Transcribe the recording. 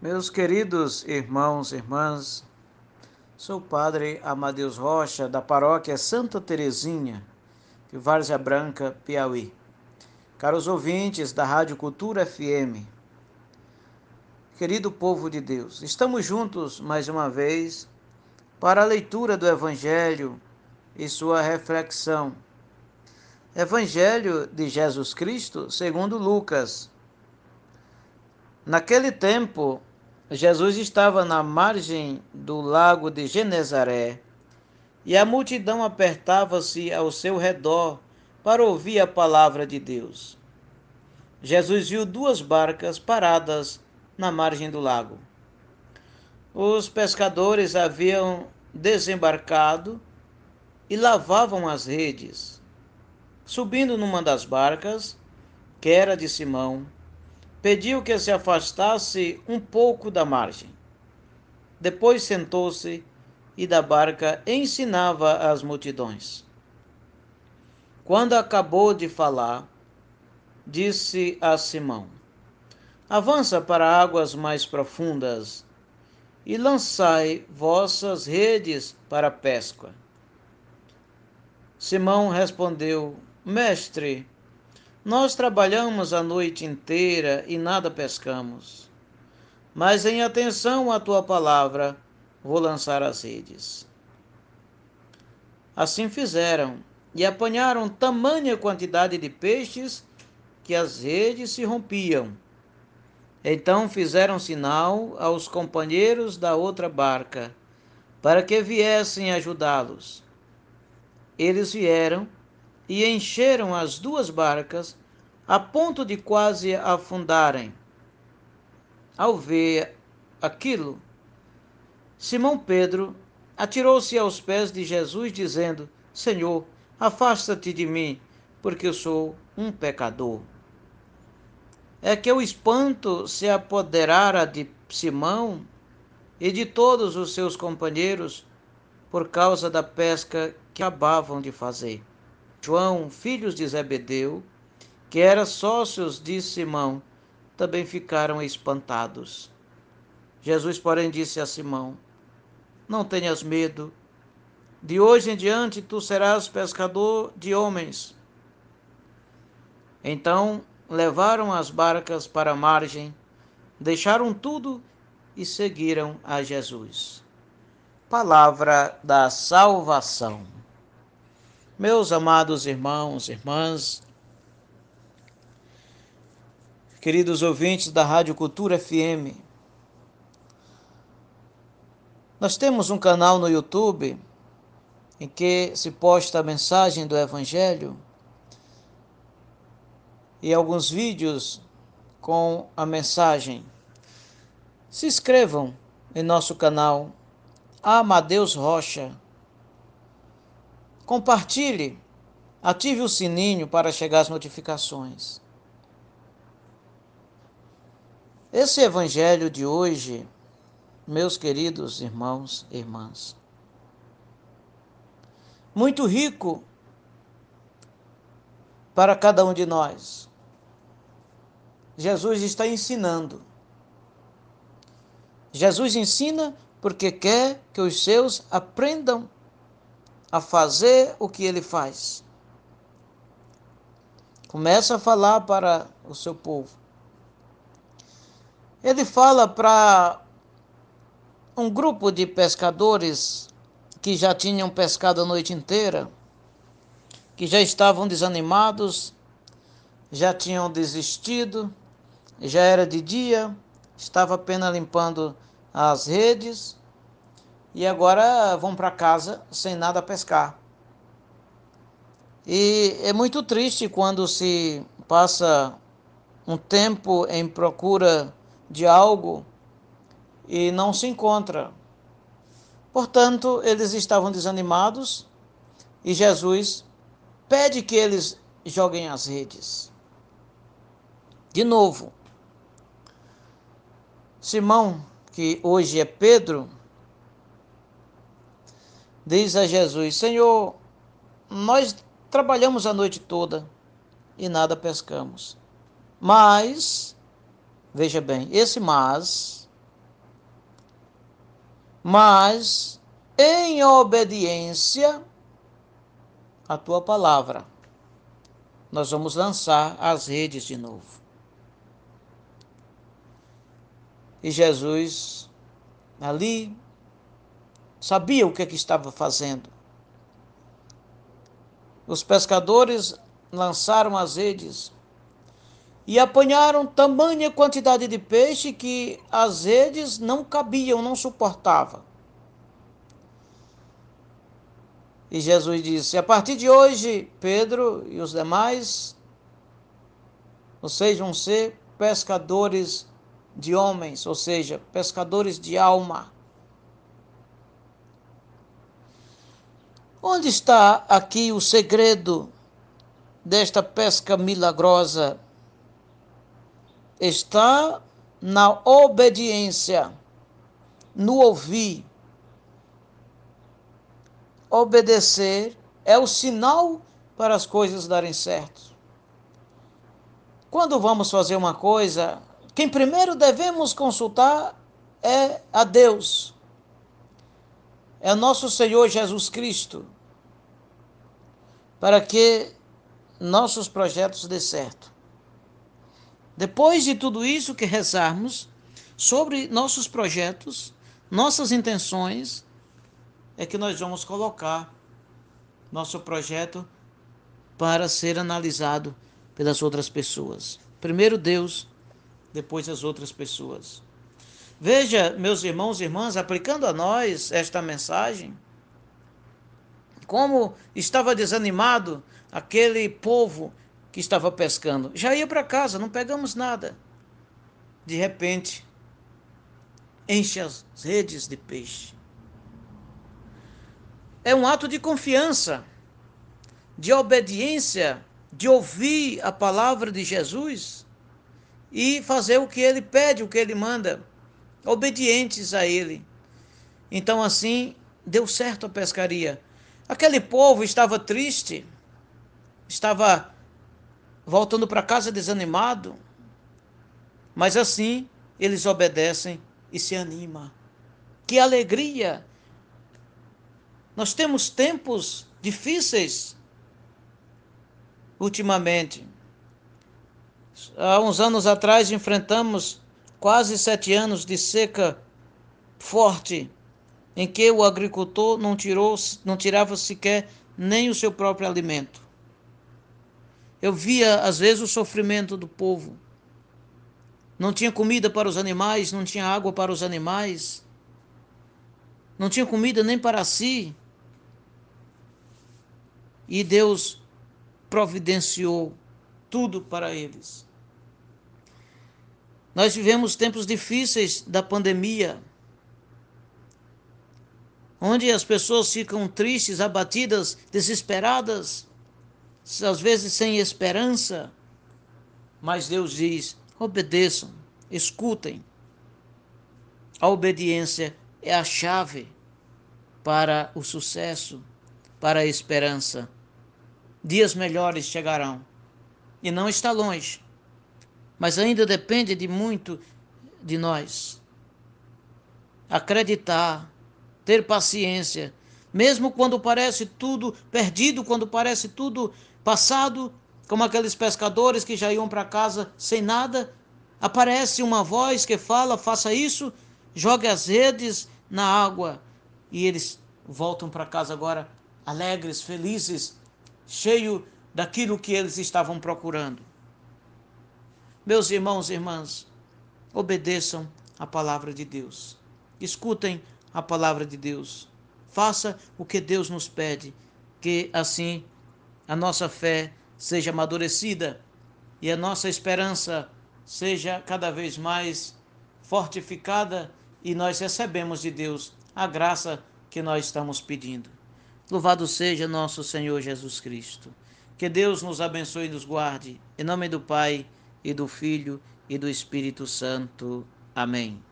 Meus queridos irmãos e irmãs, sou o padre Amadeus Rocha, da paróquia Santa Terezinha, de Várzea Branca, Piauí. Caros ouvintes da Rádio Cultura FM, querido povo de Deus, estamos juntos mais uma vez para a leitura do Evangelho e sua reflexão. Evangelho de Jesus Cristo segundo Lucas. Naquele tempo, Jesus estava na margem do lago de Genezaré e a multidão apertava-se ao seu redor para ouvir a palavra de Deus. Jesus viu duas barcas paradas na margem do lago. Os pescadores haviam desembarcado e lavavam as redes. Subindo numa das barcas, que era de Simão, pediu que se afastasse um pouco da margem. Depois sentou-se e da barca ensinava as multidões. Quando acabou de falar, disse a Simão: Avança para águas mais profundas e lançai vossas redes para a pesca. Simão respondeu: Mestre, nós trabalhamos a noite inteira e nada pescamos. Mas em atenção à tua palavra, vou lançar as redes. Assim fizeram, e apanharam tamanha quantidade de peixes que as redes se rompiam. Então fizeram sinal aos companheiros da outra barca, para que viessem ajudá-los. Eles vieram e encheram as duas barcas a ponto de quase afundarem. Ao ver aquilo, Simão Pedro atirou-se aos pés de Jesus, dizendo: Senhor, afasta-te de mim, porque eu sou um pecador. É que o espanto se apoderara de Simão e de todos os seus companheiros por causa da pesca que acabavam de fazer. João, filhos de Zebedeu, que eram sócios de Simão, também ficaram espantados. Jesus, porém, disse a Simão: Não tenhas medo. De hoje em diante tu serás pescador de homens. Então levaram as barcas para a margem, deixaram tudo e seguiram a Jesus. Palavra da salvação. Meus amados irmãos, irmãs, queridos ouvintes da Rádio Cultura FM, nós temos um canal no YouTube em que se posta a mensagem do Evangelho e alguns vídeos com a mensagem. Se inscrevam em nosso canal Amadeus Rocha Compartilhe, ative o sininho para chegar as notificações. Esse evangelho de hoje, meus queridos irmãos e irmãs, muito rico para cada um de nós. Jesus está ensinando. Jesus ensina porque quer que os seus aprendam a fazer o que ele faz. Começa a falar para o seu povo. Ele fala para um grupo de pescadores que já tinham pescado a noite inteira, que já estavam desanimados, já tinham desistido, já era de dia, estava apenas limpando as redes e agora vão para casa sem nada a pescar. E é muito triste quando se passa um tempo em procura de algo e não se encontra. Portanto, eles estavam desanimados e Jesus pede que eles joguem as redes. De novo, Simão, que hoje é Pedro, Diz a Jesus: Senhor, nós trabalhamos a noite toda e nada pescamos. Mas, veja bem, esse mas, mas em obediência à tua palavra, nós vamos lançar as redes de novo. E Jesus, ali sabia o que, é que estava fazendo. Os pescadores lançaram as redes e apanharam tamanha quantidade de peixe que as redes não cabiam, não suportavam. E Jesus disse: A partir de hoje, Pedro e os demais, vocês vão ser pescadores de homens, ou seja, pescadores de alma. Onde está aqui o segredo desta pesca milagrosa? Está na obediência, no ouvir. Obedecer é o sinal para as coisas darem certo. Quando vamos fazer uma coisa, quem primeiro devemos consultar é a Deus é nosso Senhor Jesus Cristo, para que nossos projetos dê certo. Depois de tudo isso que rezarmos sobre nossos projetos, nossas intenções, é que nós vamos colocar nosso projeto para ser analisado pelas outras pessoas. Primeiro Deus, depois as outras pessoas. Veja, meus irmãos e irmãs, aplicando a nós esta mensagem, como estava desanimado aquele povo que estava pescando. Já ia para casa, não pegamos nada. De repente, enche as redes de peixe. É um ato de confiança, de obediência, de ouvir a palavra de Jesus e fazer o que ele pede, o que ele manda obedientes a ele. Então assim deu certo a pescaria. Aquele povo estava triste, estava voltando para casa desanimado, mas assim eles obedecem e se anima. Que alegria! Nós temos tempos difíceis ultimamente. Há uns anos atrás enfrentamos quase sete anos de seca forte, em que o agricultor não, tirou, não tirava sequer nem o seu próprio alimento. Eu via, às vezes, o sofrimento do povo. Não tinha comida para os animais, não tinha água para os animais, não tinha comida nem para si. E Deus providenciou tudo para eles. Nós vivemos tempos difíceis da pandemia, onde as pessoas ficam tristes, abatidas, desesperadas, às vezes sem esperança. Mas Deus diz: obedeçam, escutem. A obediência é a chave para o sucesso, para a esperança. Dias melhores chegarão e não está longe mas ainda depende de muito de nós. Acreditar, ter paciência, mesmo quando parece tudo perdido, quando parece tudo passado, como aqueles pescadores que já iam para casa sem nada, aparece uma voz que fala: faça isso, jogue as redes na água. E eles voltam para casa agora alegres, felizes, cheio daquilo que eles estavam procurando. Meus irmãos e irmãs, obedeçam a palavra de Deus. Escutem a palavra de Deus. Faça o que Deus nos pede, que assim a nossa fé seja amadurecida e a nossa esperança seja cada vez mais fortificada e nós recebemos de Deus a graça que nós estamos pedindo. Louvado seja nosso Senhor Jesus Cristo. Que Deus nos abençoe e nos guarde. Em nome do Pai e do Filho e do Espírito Santo. Amém.